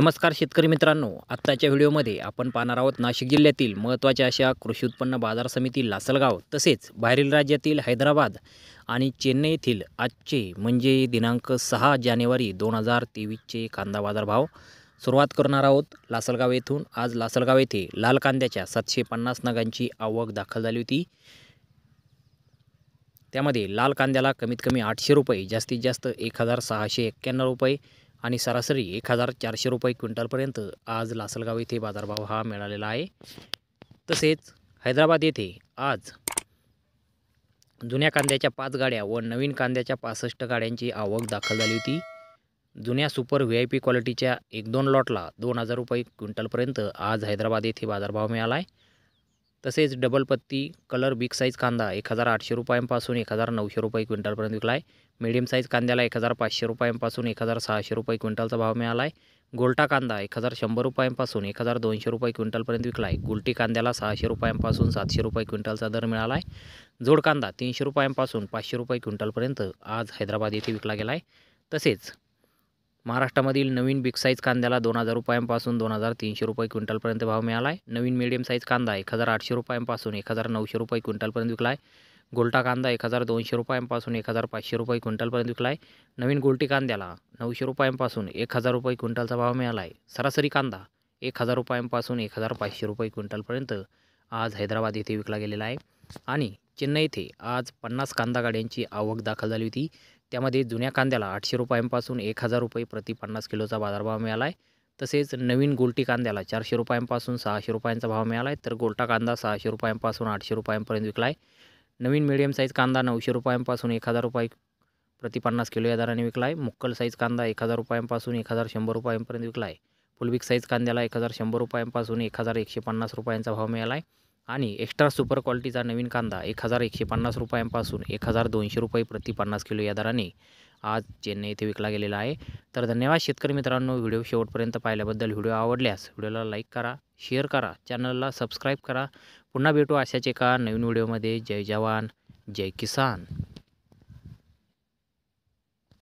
नमस्कार शेतकरी मित्रांनो आत्ताच्या व्हिडिओमध्ये आपण पाहणार आहोत नाशिक जिल्ह्यातील महत्त्वाच्या अशा कृषी उत्पन्न बाजार समिती लासलगाव तसेच बाहेरील राज्यातील हैदराबाद आणि चेन्नई येथील आजचे म्हणजे दिनांक सहा जानेवारी दोन हजार तेवीसचे कांदा बाजारभाव सुरुवात करणार आहोत लासलगाव येथून आज लासलगाव येथे लाल कांद्याच्या सातशे पन्नास नगांची आवक दाखल झाली होती त्यामध्ये लाल कांद्याला कमीत कमी आठशे रुपये जास्तीत जास्त एक हजार सहाशे एक्क्याण्णव रुपये आणि सरासरी एक हजार चारशे रुपये क्विंटलपर्यंत आज लासलगाव येथे बाजारभाव हा मिळालेला आहे तसेच हैदराबाद येथे आज जुन्या कांद्याच्या पाच गाड्या व नवीन कांद्याच्या पासष्ट गाड्यांची आवक दाखल झाली होती जुन्या सुपर व्ही आय पी क्वालिटीच्या एक दोन लॉटला दोन हजार रुपये क्विंटलपर्यंत आज हैदराबाद येथे बाजारभाव मिळाला आहे तसेच डबल पत्ती कलर बिग साईज कांदा एक हजार आठशे रुपयांपासून एक हजार नऊशे रुपये क्विंटलपर्यंत विकला आहे मिडियम साईज कांद्याला एक हजार पाचशे रुपयांपासून एक हजार सहाशे रुपये क्विंटलचा भाव मिळाला आहे गोलटा कांदा एक हजार शंभर रुपयांपासून एक हजार दोनशे रुपये क्विंटलपर्यंत विकला आहे गुलटी कांद्याला सहाशे रुपयांपासून सातशे रुपये क्विंटलचा दर मिळाला आहे जोड कांदा तीनशे रुपयांपासून पाचशे रुपये क्विंटलपर्यंत आज हैदराबाद येथे विकला गेला आहे तसेच महाराष्ट्रामधील नवीन बिग साईज कांद्याला दोन हजार रुपयांपासून दोन हजार तीनशे रुपये क्विंटलपर्यंत भाव मिळाला आहे नवीन मीडियम साईज कांदा एक हजार आठशे रुपयांपासून एक हजार नऊशे रुपये क्विंटलपर्यंत विकला आहे गोलटा कांदा एक हजार दोनशे रुपयांपासून एक हजार पाचशे रुपये क्विंटलपर्यंत विकला आहे नवीन गोलटी कांद्याला नऊशे रुपयांपासून एक हजार रुपये क्विंटलचा भाव मिळाला आहे सरासरी कांदा एक हजार रुपयांपासून एक हजार पाचशे रुपये क्विंटलपर्यंत आज हैदराबाद येथे विकला गेलेला आहे आणि चेन्नई येथे आज पन्नास कांदा गाड्यांची आवक दाखल झाली होती त्यामध्ये जुन्या कांद्याला आठशे रुपयांपासून एक हजार रुपये प्रति पन्नास किलोचा बाजारभाव मिळाला आहे तसेच नवीन गोलटी कांद्याला चारशे रुपयांपासून सहाशे रुपयांचा भाव मिळाला आहे तर गोलटा कांदा सहाशे रुपयांपासून आठशे रुपयांपर्यंत विकला आहे नवीन मिडियम साईज कांदा नऊशे रुपयांपासून एक हजार रुपये प्रति पन्नास किलो या दराने विकला आहे मुक्कल साईज कांदा एक हजार रुपयांपासून एक हजार शंभर रुपयांपर्यंत विकला आहे फुलविक साईज कांद्याला एक हजार शंभर रुपयांपासून एक हजार एकशे पन्नास रुपयांचा भाव मिळाला आहे आणि एक्स्ट्रा सुपर क्वालिटीचा नवीन कांदा एक हजार एकशे पन्नास रुपयांपासून एक हजार दोनशे रुपये प्रति पन्नास किलो या दराने आज चेन्नई येथे विकला गेलेला आहे तर धन्यवाद शेतकरी मित्रांनो व्हिडिओ शेवटपर्यंत पाहिल्याबद्दल व्हिडिओ आवडल्यास व्हिडिओला लाईक करा शेअर करा चॅनलला सबस्क्राईब करा पुन्हा भेटू अशाच एका नवीन व्हिडिओमध्ये जय जवान जय किसान